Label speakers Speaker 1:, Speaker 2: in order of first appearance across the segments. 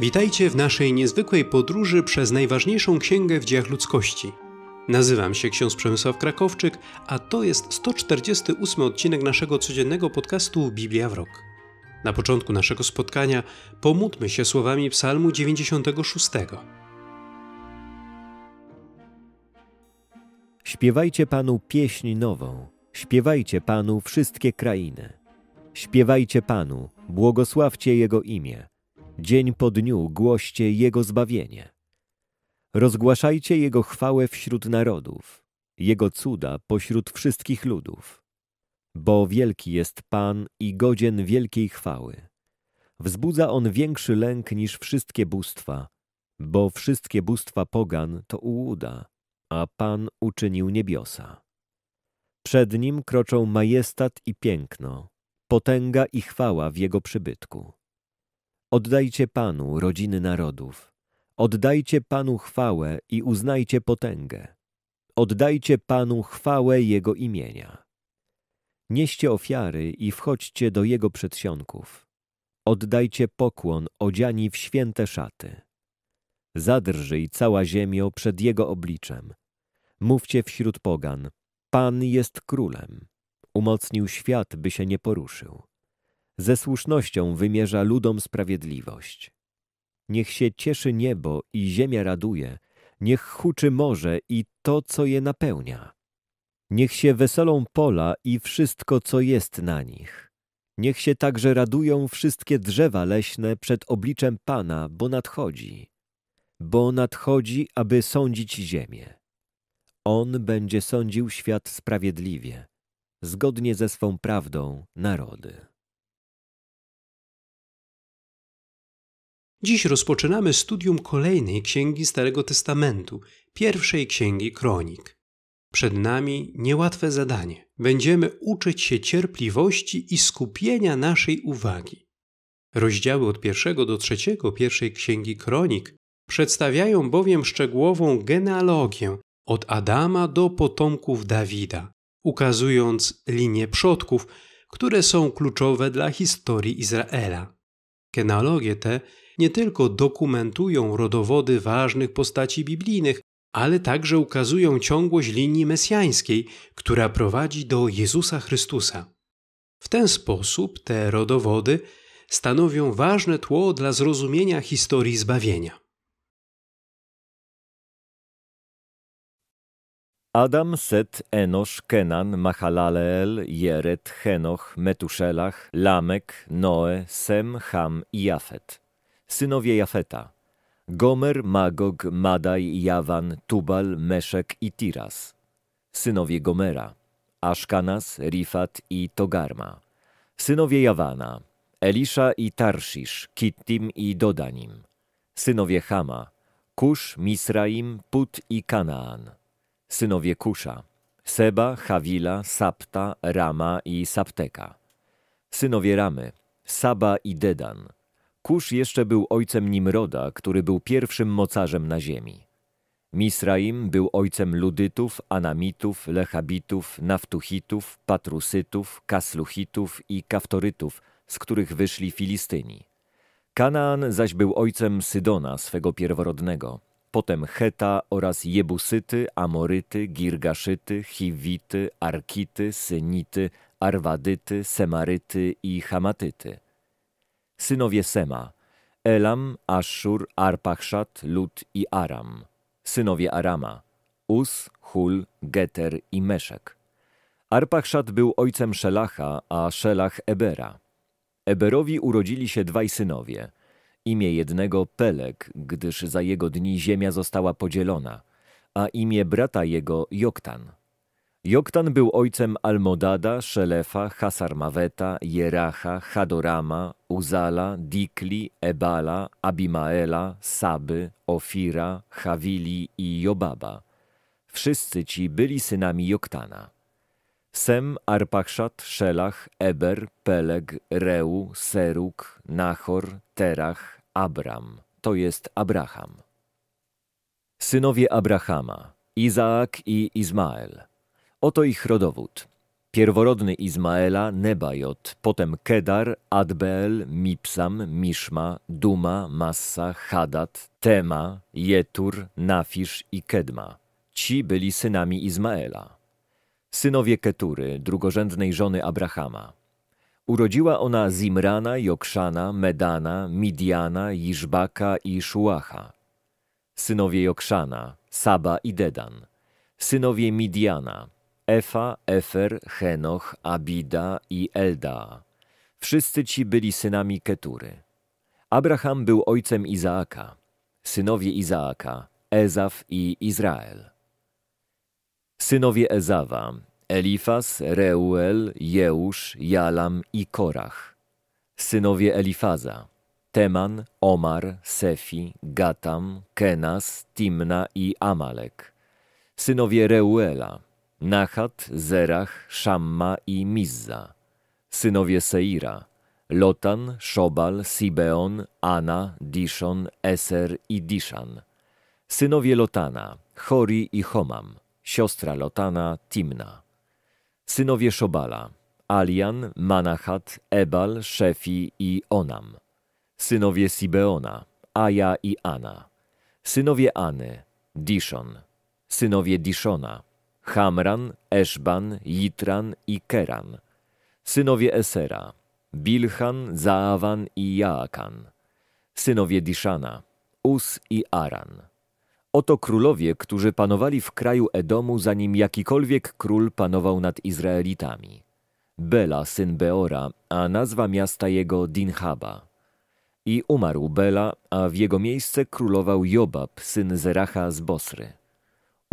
Speaker 1: Witajcie w naszej niezwykłej podróży przez najważniejszą księgę w dziejach ludzkości. Nazywam się ksiądz Przemysław Krakowczyk, a to jest 148 odcinek naszego codziennego podcastu Biblia w rok. Na początku naszego spotkania pomódlmy się słowami Psalmu 96.
Speaker 2: Śpiewajcie Panu pieśń nową, śpiewajcie Panu wszystkie krainy. Śpiewajcie Panu, błogosławcie Jego imię Dzień po dniu głoście Jego zbawienie. Rozgłaszajcie Jego chwałę wśród narodów, Jego cuda pośród wszystkich ludów. Bo wielki jest Pan i godzien wielkiej chwały. Wzbudza On większy lęk niż wszystkie bóstwa, bo wszystkie bóstwa pogan to ułuda, a Pan uczynił niebiosa. Przed Nim kroczą majestat i piękno, potęga i chwała w Jego przybytku. Oddajcie Panu rodziny narodów. Oddajcie Panu chwałę i uznajcie potęgę. Oddajcie Panu chwałę Jego imienia. Nieście ofiary i wchodźcie do Jego przedsionków. Oddajcie pokłon odziani w święte szaty. Zadrżyj cała ziemio przed Jego obliczem. Mówcie wśród pogan, Pan jest królem. Umocnił świat, by się nie poruszył ze słusznością wymierza ludom sprawiedliwość. Niech się cieszy niebo i ziemia raduje, niech huczy morze i to, co je napełnia. Niech się weselą pola i wszystko, co jest na nich. Niech się także radują wszystkie drzewa leśne przed obliczem Pana, bo nadchodzi. Bo nadchodzi, aby sądzić ziemię. On będzie sądził świat sprawiedliwie, zgodnie ze swą prawdą
Speaker 1: narody. Dziś rozpoczynamy studium kolejnej księgi Starego Testamentu, pierwszej księgi Kronik. Przed nami niełatwe zadanie. Będziemy uczyć się cierpliwości i skupienia naszej uwagi. Rozdziały od pierwszego do trzeciego pierwszej księgi Kronik przedstawiają bowiem szczegółową genealogię od Adama do potomków Dawida, ukazując linie przodków, które są kluczowe dla historii Izraela. Genealogie te nie tylko dokumentują rodowody ważnych postaci biblijnych, ale także ukazują ciągłość linii mesjańskiej, która prowadzi do Jezusa Chrystusa. W ten sposób te rodowody stanowią ważne tło dla zrozumienia historii zbawienia.
Speaker 2: Adam, Set, Enosz, Kenan, Mahalaleel, Jeret, Henoch, Metuszelach, Lamek, Noe, Sem, Ham i Jafet synowie Jafeta. Gomer, Magog, Madaj, Jawan, Tubal, Meszek i Tiras. Synowie Gomera. Ashkanas, Rifat i Togarma. Synowie Jawana. Elisza i Tarszisz, Kittim i Dodanim. Synowie Hama. Kusz, Misraim, Put i Kanaan. Synowie Kusza. Seba, Hawila, Sapta, Rama i Sapteka. Synowie Ramy. Saba i Dedan. Kusz jeszcze był ojcem Nimroda, który był pierwszym mocarzem na ziemi. Misraim był ojcem Ludytów, Anamitów, Lechabitów, Naftuchitów, Patrusytów, Kasluchitów i Kaftorytów, z których wyszli Filistyni. Kanaan zaś był ojcem Sydona, swego pierworodnego, potem Heta oraz Jebusyty, Amoryty, Girgaszyty, Chiwity, Arkity, Synity, Arwadyty, Semaryty i Hamatyty synowie Sema, Elam, Aszur, Arpachszat, Lut i Aram, synowie Arama, Us, Hul, Geter i Meszek. Arpachszat był ojcem Szelacha, a Szelach Ebera. Eberowi urodzili się dwaj synowie. Imię jednego Pelek, gdyż za jego dni ziemia została podzielona, a imię brata jego Joktan. Joktan był ojcem Almodada, Szelefa, Hasarmaweta, Jeracha, Hadorama, Uzala, Dikli, Ebala, Abimaela, Saby, Ofira, Hawili i Jobaba. Wszyscy ci byli synami Joktana. Sem, Arpachszat, Szelach, Eber, Peleg, Reu, Seruk, Nachor, Terach, Abram, to jest Abraham. Synowie Abrahama, Izaak i Izmael – Oto ich rodowód. Pierworodny Izmaela, Nebajot, potem Kedar, Adbeel, Mipsam, Mishma, Duma, Massa, Hadat, Tema, Jetur, Nafisz i Kedma. Ci byli synami Izmaela. Synowie Ketury, drugorzędnej żony Abrahama. Urodziła ona Zimrana, Jokszana, Medana, Midiana, Iżbaka i Szuacha. Synowie Jokszana, Saba i Dedan. Synowie Midiana, Efa, Efer, Henoch, Abida i Elda. Wszyscy ci byli synami Ketury. Abraham był ojcem Izaaka, synowie Izaaka, Ezaf i Izrael. Synowie Ezawa, Elifas, Reuel, Jeusz, Jalam i Korach. Synowie Elifaza, Teman, Omar, Sefi, Gatam, Kenas, Timna i Amalek. Synowie Reuela, Nahat, Zerach, Shamma i Mizza, synowie Seira, Lotan, Szobal, Sibeon, Ana, Dishon, Eser i Dishan, synowie Lotana, Chori i Homam, siostra Lotana, Timna, synowie Szobala, Alian, Manahat, Ebal, Szefi i Onam, synowie Sibeona, Aja i Ana, synowie Any, Dishon, synowie Dishona, Hamran, Eszban, Jitran i Keran. Synowie Esera, Bilhan, Zaawan i Jaakan. Synowie Diszana, Us i Aran. Oto królowie, którzy panowali w kraju Edomu, zanim jakikolwiek król panował nad Izraelitami. Bela, syn Beora, a nazwa miasta jego Dinhaba. I umarł Bela, a w jego miejsce królował Jobab, syn Zeracha z Bosry.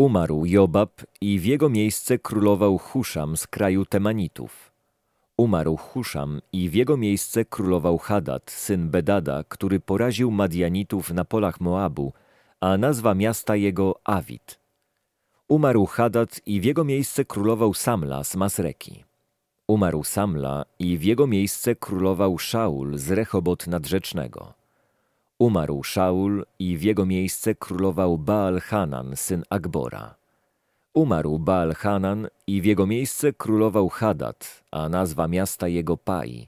Speaker 2: Umarł Jobab i w jego miejsce królował Huszam z kraju Temanitów. Umarł Huszam i w jego miejsce królował Hadad, syn Bedada, który poraził Madianitów na polach Moabu, a nazwa miasta jego Awid. Umarł Hadad i w jego miejsce królował Samla z Masreki. Umarł Samla i w jego miejsce królował Szaul z Rechobot Nadrzecznego. Umarł Szaul i w jego miejsce królował Baal-Hanan, syn Akbora. Umarł Baal-Hanan i w jego miejsce królował Hadad, a nazwa miasta jego Pai,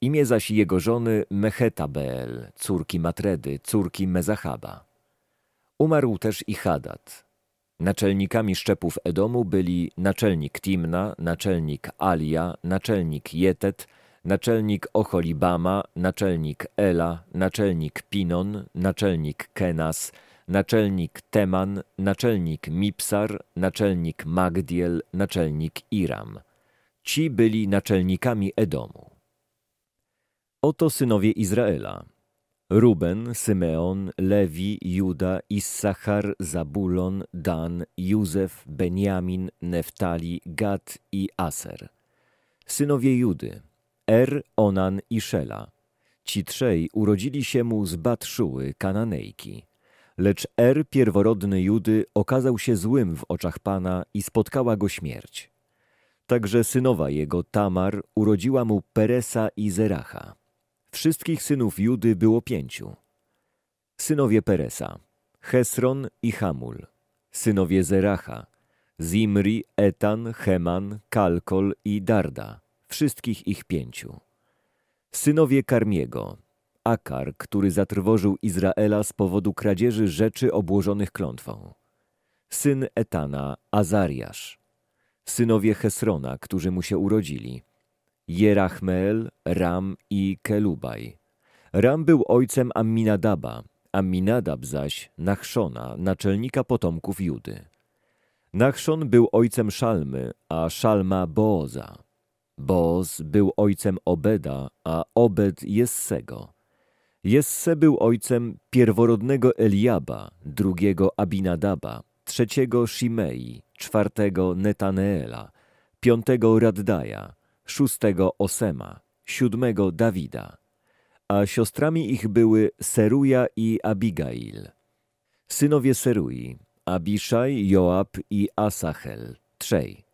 Speaker 2: imię zaś jego żony Mechetabeel, córki Matredy, córki Mezachaba. Umarł też i Hadad. Naczelnikami szczepów Edomu byli naczelnik Timna, naczelnik Alia, naczelnik Jetet, naczelnik Oholibama, naczelnik Ela, naczelnik Pinon, naczelnik Kenas, naczelnik Teman, naczelnik Mipsar, naczelnik Magdiel, naczelnik Iram. Ci byli naczelnikami Edomu. Oto synowie Izraela. Ruben, Symeon, Lewi, Juda, Issachar, Zabulon, Dan, Józef, Benjamin, Neftali, Gad i Aser. Synowie Judy – Er, Onan i Szela. Ci trzej urodzili się mu z Batszuły, Kananejki. Lecz Er, pierworodny Judy, okazał się złym w oczach Pana i spotkała go śmierć. Także synowa jego, Tamar, urodziła mu Peresa i Zeracha. Wszystkich synów Judy było pięciu. Synowie Peresa, Hesron i Hamul. Synowie Zeracha, Zimri, Etan, Heman, Kalkol i Darda wszystkich ich pięciu. Synowie Karmiego, Akar, który zatrwożył Izraela z powodu kradzieży rzeczy obłożonych klątwą. Syn Etana, Azariasz. Synowie Hesrona, którzy mu się urodzili. Jerachmel, Ram i Kelubaj. Ram był ojcem Amminadaba, Amminadab zaś Nachszona, naczelnika potomków Judy. Nachszon był ojcem Szalmy, a Szalma Booza. Boz był ojcem Obeda, a Obed Jessego. Jesse był ojcem pierworodnego Eliaba, drugiego Abinadaba, trzeciego Shimei, czwartego Netaneela, piątego Raddaja, szóstego Osema, siódmego Dawida. A siostrami ich były Seruja i Abigail. Synowie Serui, Abiszaj, Joab i Asachel, trzej.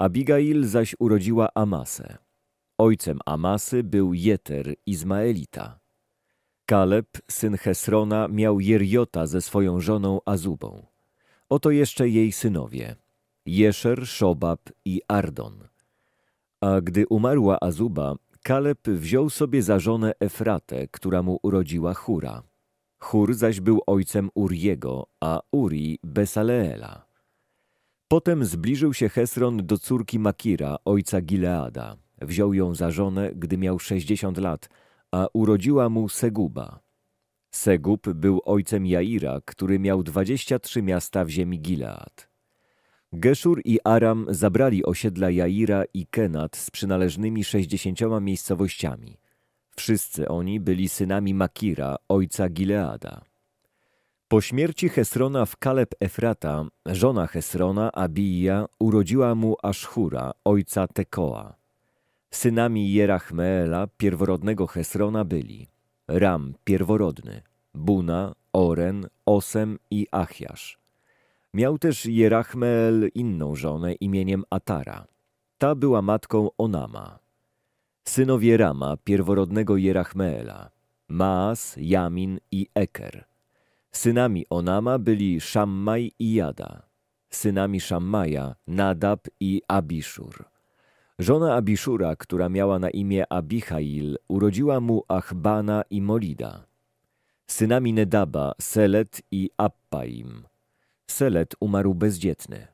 Speaker 2: Abigail zaś urodziła Amasę. Ojcem Amasy był Jeter Izmaelita. Kaleb, syn Hesrona, miał Jeriota ze swoją żoną Azubą. Oto jeszcze jej synowie, Jeszer, Szobab i Ardon. A gdy umarła Azuba, Kaleb wziął sobie za żonę Efratę, która mu urodziła Hura. Hur zaś był ojcem Uriego, a Uri Besaleela. Potem zbliżył się Hesron do córki Makira, ojca Gileada. Wziął ją za żonę, gdy miał sześćdziesiąt lat, a urodziła mu Seguba. Segub był ojcem Jaira, który miał dwadzieścia trzy miasta w ziemi Gilead. Geszur i Aram zabrali osiedla Jaira i Kenat z przynależnymi sześćdziesięcioma miejscowościami. Wszyscy oni byli synami Makira, ojca Gileada. Po śmierci Hesrona w Kaleb Efrata, żona Hesrona, Abija, urodziła mu Ashura, ojca Tekoa. Synami Jerachmeela, pierworodnego Hesrona, byli Ram, pierworodny, Buna, Oren, Osem i Achiasz. Miał też Jerachmeel inną żonę imieniem Atara. Ta była matką Onama. Synowie Rama, pierworodnego Jerachmeela, Maas, Jamin i Eker – Synami Onama byli Szammaj i Jada. Synami Szammaja Nadab i Abiszur. Żona Abiszura, która miała na imię Abichail, urodziła mu Achbana i Molida. Synami Nedaba Selet i Appaim. Selet umarł bezdzietny.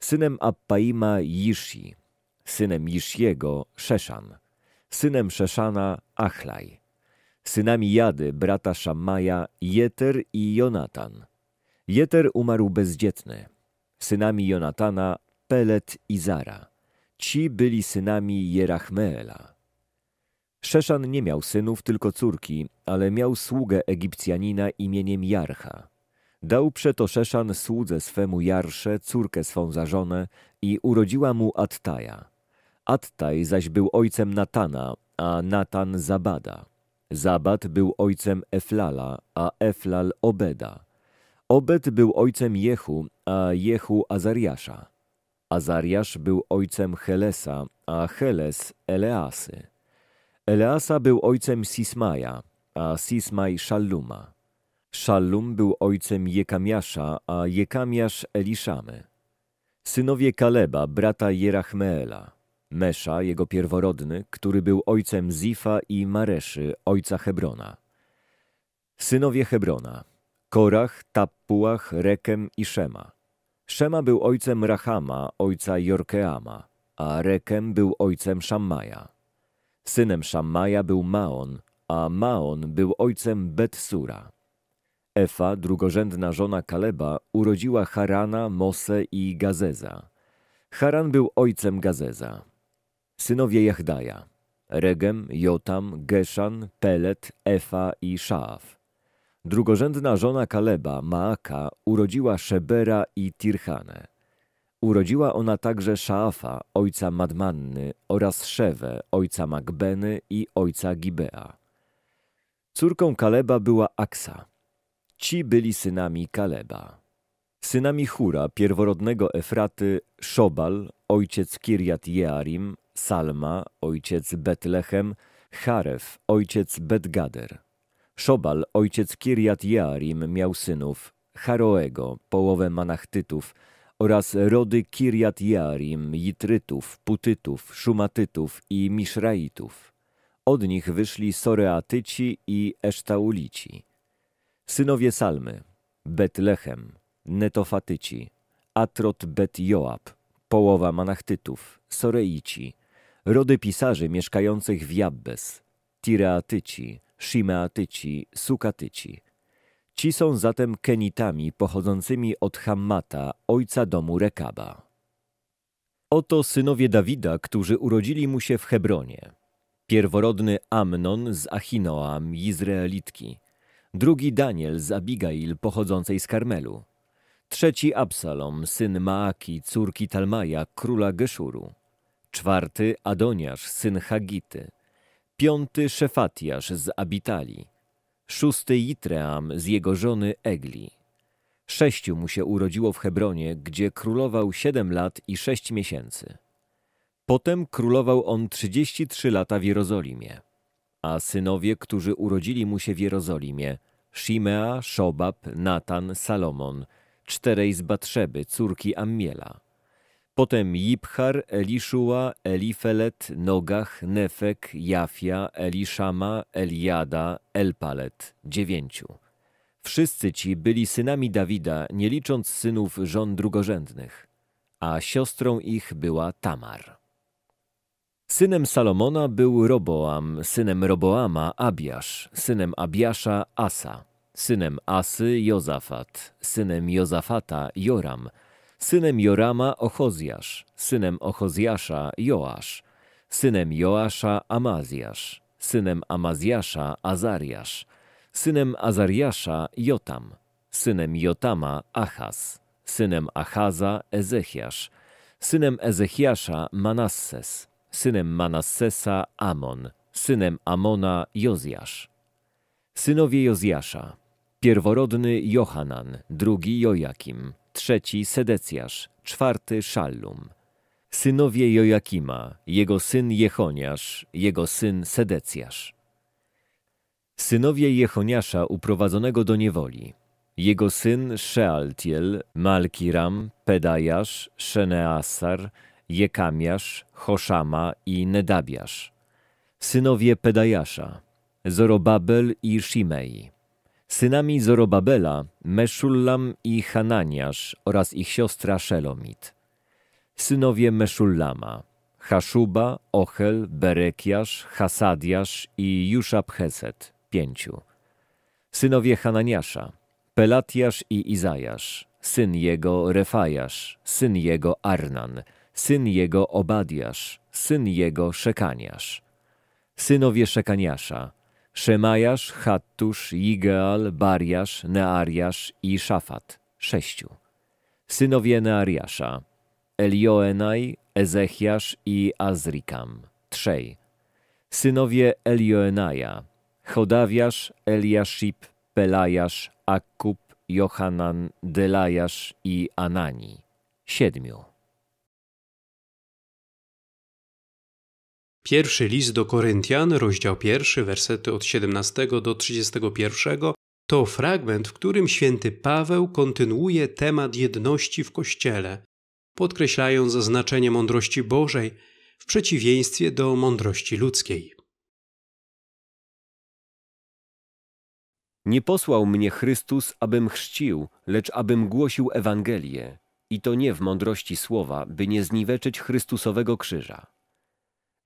Speaker 2: Synem Appaima Jishi, synem Jishiego Szeszan, synem Szeszana Achlaj synami Jady, brata Szamaja, Jeter i Jonatan. Jeter umarł bezdzietny. Synami Jonatana Pelet i Zara. Ci byli synami Jerachmeela. Szeszan nie miał synów, tylko córki, ale miał sługę Egipcjanina imieniem Jarcha. Dał przeto Szeszan słudze swemu Jarsze, córkę swą za żonę i urodziła mu Attaja. Attaj zaś był ojcem Natana, a Natan Zabada. Zabat był ojcem Eflala, a Eflal Obeda. Obed był ojcem Jehu, a Jehu Azariasza. Azariasz był ojcem Helesa, a Heles Eleasy. Eleasa był ojcem Sismaja, a Sismaj Szalluma. Szallum był ojcem Jekamiasza, a Jekamiasz Eliszamy. Synowie Kaleba, brata Jerachmeela. Mesza, jego pierworodny, który był ojcem Zifa i Mareszy, ojca Hebrona. Synowie Hebrona Korach, Tappuach, Rekem i Szema. Szema był ojcem Rahama, ojca Jorkeama, a Rekem był ojcem Szammaja. Synem Szammaja był Maon, a Maon był ojcem Betsura. Efa, drugorzędna żona Kaleba, urodziła Harana, Mose i Gazeza. Haran był ojcem Gazeza. Synowie Jachdaja Regem, Jotam, Geszan, Pelet, Efa i Szaaf. Drugorzędna żona Kaleba, Maaka, urodziła Szebera i tirchane Urodziła ona także Szaafa, ojca Madmanny, oraz Szewę, ojca Magbeny i ojca Gibea. Córką Kaleba była Aksa. Ci byli synami Kaleba. Synami Hura, pierworodnego Efraty, Szobal, ojciec Kirjat Jearim Salma, ojciec Betlehem, Haref, ojciec Betgader. Szobal, ojciec Kirjat Jearim, miał synów Haroego, połowę Manachtytów, oraz rody Kirjat Jearim, Jitrytów, Putytów, Szumatytów i Miszraitów. Od nich wyszli Soreatyci i Esztaulici. Synowie Salmy, Betlechem, Netofatyci, Atrot Bet Joab, połowa Manachtytów, Soreici, Rody pisarzy mieszkających w Jabbes, Tireatyci, Shimeatyci, Sukatyci. Ci są zatem Kenitami pochodzącymi od Hammata, ojca domu Rekaba. Oto synowie Dawida, którzy urodzili mu się w Hebronie. Pierworodny Amnon z Achinoam, Izraelitki. Drugi Daniel z Abigail pochodzącej z Karmelu. Trzeci Absalom, syn Maaki, córki Talmaja, króla Geszuru czwarty Adoniasz, syn Hagity, piąty Szefatiasz z Abitali, szósty Jitream z jego żony Egli. Sześciu mu się urodziło w Hebronie, gdzie królował siedem lat i sześć miesięcy. Potem królował on trzydzieści trzy lata w Jerozolimie. A synowie, którzy urodzili mu się w Jerozolimie, Shimea, Szobab, Natan, Salomon, czterej z Batrzeby, córki Ammiela. Potem Jibhar, Eliszua, Elifelet, Nogach, Nefek, Jafia, Eliszama, Eliada, Elpalet. Dziewięciu. Wszyscy ci byli synami Dawida, nie licząc synów żon drugorzędnych, a siostrą ich była Tamar. Synem Salomona był Roboam, synem Roboama Abiasz, synem Abiasza Asa, synem Asy Jozafat, synem Jozafata Joram, synem Jorama Ochozjasz, synem Ochozjasza Joasz, synem Joasza Amazjasz, synem Amazjasza Azariasz, synem Azariasza Jotam, synem Jotama Achaz, synem Achaza Ezechiasz, synem Ezechiasza Manasses, synem Manassesa Amon, synem Amona Jozjasz. Synowie Jozjasza, pierworodny Johanan, drugi Jojakim, trzeci Sedecjasz, czwarty Szallum. Synowie Jojakima, jego syn Jechoniasz, jego syn Sedecjasz. Synowie Jechoniasza uprowadzonego do niewoli. Jego syn Szealtiel, Malkiram, Pedajasz, Szeneasar, Jekamiasz, Hoszama i Nedabiasz. Synowie Pedajasza, Zorobabel i Shimei synami Zorobabela, Meszullam i Hananiasz oraz ich siostra Szelomit. Synowie Meszullama, Haszuba, Ochel, Berekiasz, Hasadiasz i juszab pięciu. Synowie Hananiasza, Pelatiasz i Izajasz, syn jego Refajasz, syn jego Arnan, syn jego Obadiasz, syn jego Szekaniasz. Synowie Szekaniasza, Szemajasz, Hattusz, Igeal, Bariasz, Neariasz i Szafat. Sześciu. Synowie Neariasza. Elioenaj, Ezechiasz i Azrikam. Trzej. Synowie Elioenaja. Chodawiasz, Eliaszip, Pelajasz, Akub, Johanan, Delajasz i Anani. Siedmiu.
Speaker 1: Pierwszy list do Koryntian, rozdział pierwszy, wersety od 17 do 31, to fragment, w którym święty Paweł kontynuuje temat jedności w Kościele, podkreślając znaczenie mądrości Bożej w przeciwieństwie do mądrości ludzkiej.
Speaker 2: Nie posłał mnie Chrystus, abym chrzcił, lecz abym głosił Ewangelię, i to nie w mądrości słowa, by nie zniweczyć Chrystusowego krzyża.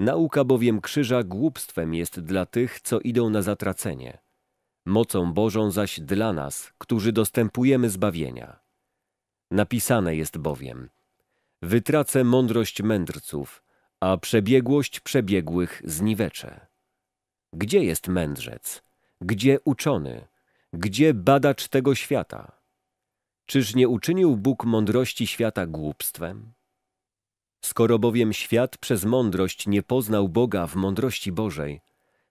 Speaker 2: Nauka bowiem krzyża głupstwem jest dla tych, co idą na zatracenie, mocą Bożą zaś dla nas, którzy dostępujemy zbawienia. Napisane jest bowiem: Wytracę mądrość mędrców, a przebiegłość przebiegłych zniweczę. Gdzie jest mędrzec? Gdzie uczony? Gdzie badacz tego świata? Czyż nie uczynił Bóg mądrości świata głupstwem? Skoro bowiem świat przez mądrość nie poznał Boga w mądrości Bożej,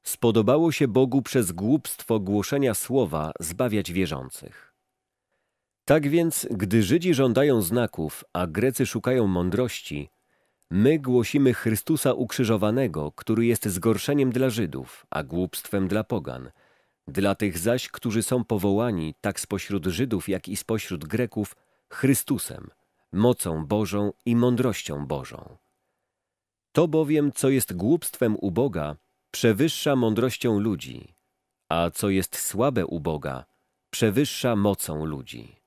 Speaker 2: spodobało się Bogu przez głupstwo głoszenia słowa zbawiać wierzących. Tak więc, gdy Żydzi żądają znaków, a Grecy szukają mądrości, my głosimy Chrystusa ukrzyżowanego, który jest zgorszeniem dla Żydów, a głupstwem dla pogan. Dla tych zaś, którzy są powołani tak spośród Żydów, jak i spośród Greków, Chrystusem – mocą Bożą i mądrością Bożą. To bowiem, co jest głupstwem u Boga, przewyższa mądrością ludzi, a co jest słabe u Boga, przewyższa mocą ludzi.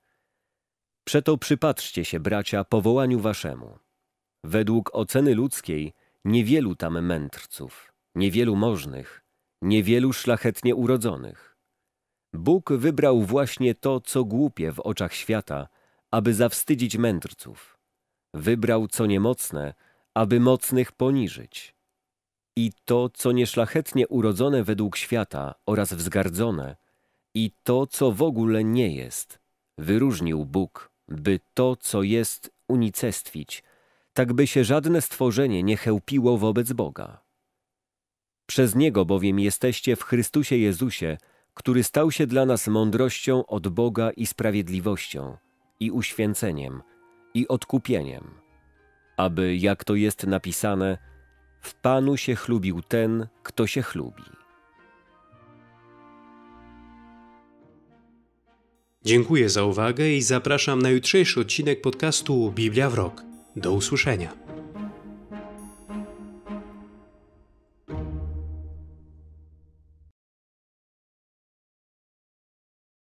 Speaker 2: Przeto przypatrzcie się, bracia, powołaniu waszemu. Według oceny ludzkiej niewielu tam mędrców, niewielu możnych, niewielu szlachetnie urodzonych. Bóg wybrał właśnie to, co głupie w oczach świata, aby zawstydzić mędrców. Wybrał co niemocne, aby mocnych poniżyć. I to, co nieszlachetnie urodzone według świata oraz wzgardzone, i to, co w ogóle nie jest, wyróżnił Bóg, by to, co jest, unicestwić, tak by się żadne stworzenie nie chełpiło wobec Boga. Przez Niego bowiem jesteście w Chrystusie Jezusie, który stał się dla nas mądrością od Boga i sprawiedliwością, i uświęceniem, i odkupieniem, aby, jak to jest napisane, w Panu się chlubił ten, kto się chlubi.
Speaker 1: Dziękuję za uwagę i zapraszam na jutrzejszy odcinek podcastu Biblia w Rok. Do usłyszenia.